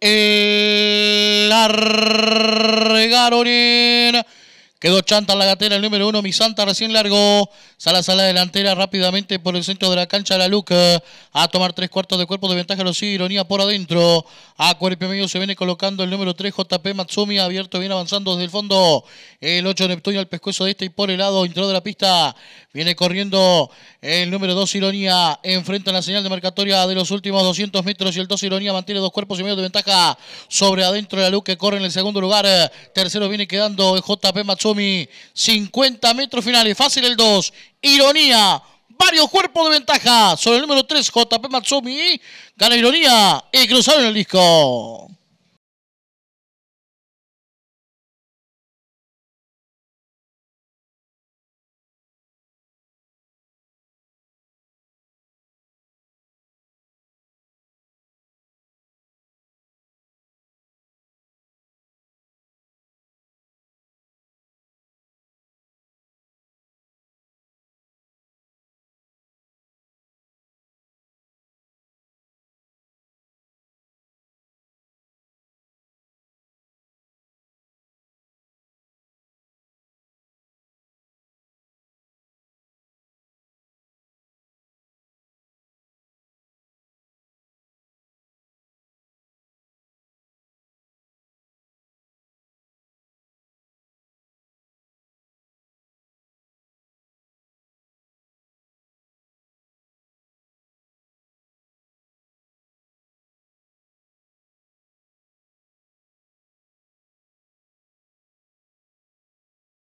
el largaron Quedó Chanta en la gatera, el número uno, Misanta, Santa recién largo. Sala, sala delantera rápidamente por el centro de la cancha la Luca. A tomar tres cuartos de cuerpo de ventaja, lo sigue Ironía por adentro. A cuerpo medio se viene colocando el número 3, JP Matsumi. Abierto, viene avanzando desde el fondo. El 8 Neptuno al pescuezo de este y por el lado, entró de la pista. Viene corriendo el número dos, Ironía. Enfrenta la señal de marcatoria de los últimos 200 metros y el dos, Ironía, mantiene dos cuerpos y medio de ventaja sobre adentro de la que Corre en el segundo lugar. Tercero viene quedando JP Matsumi. 50 metros finales, fácil el 2. Ironía, varios cuerpos de ventaja sobre el número 3, JP Matsumi. Gana Ironía y cruzaron el disco.